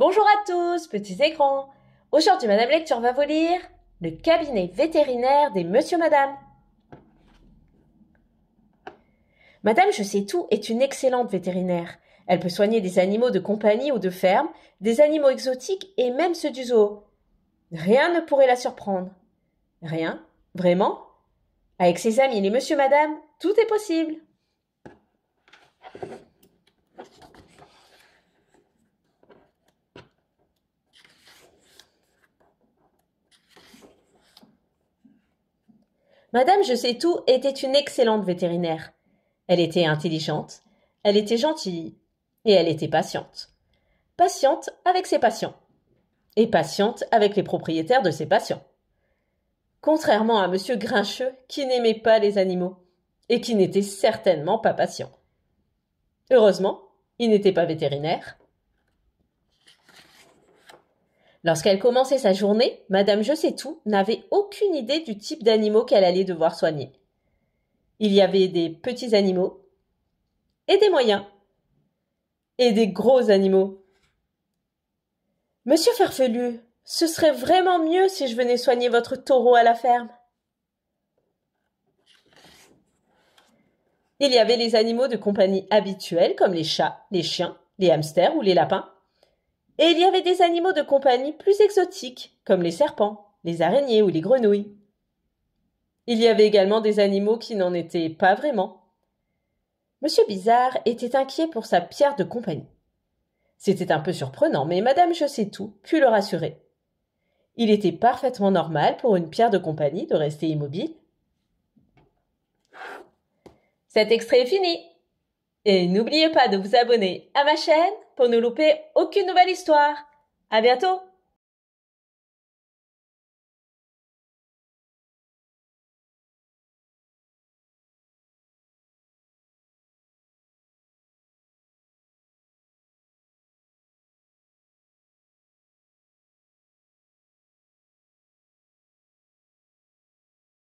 Bonjour à tous, petits et grands. Aujourd'hui, Madame Lecture va vous lire Le cabinet vétérinaire des Monsieur Madame. Madame Je sais tout est une excellente vétérinaire. Elle peut soigner des animaux de compagnie ou de ferme, des animaux exotiques et même ceux du zoo. Rien ne pourrait la surprendre. Rien Vraiment Avec ses amis les Monsieur Madame, tout est possible. Madame Je sais tout était une excellente vétérinaire. Elle était intelligente, elle était gentille, et elle était patiente. Patiente avec ses patients. Et patiente avec les propriétaires de ses patients. Contrairement à monsieur Grincheux, qui n'aimait pas les animaux, et qui n'était certainement pas patient. Heureusement, il n'était pas vétérinaire, Lorsqu'elle commençait sa journée, Madame Je sais tout n'avait aucune idée du type d'animaux qu'elle allait devoir soigner. Il y avait des petits animaux et des moyens et des gros animaux. Monsieur Farfelu, ce serait vraiment mieux si je venais soigner votre taureau à la ferme. Il y avait les animaux de compagnie habituels comme les chats, les chiens, les hamsters ou les lapins, et il y avait des animaux de compagnie plus exotiques, comme les serpents, les araignées ou les grenouilles. Il y avait également des animaux qui n'en étaient pas vraiment. Monsieur Bizarre était inquiet pour sa pierre de compagnie. C'était un peu surprenant, mais Madame Je sais tout put le rassurer. Il était parfaitement normal pour une pierre de compagnie de rester immobile. Cet extrait est fini. Et n'oubliez pas de vous abonner à ma chaîne pour ne louper aucune nouvelle histoire. À bientôt!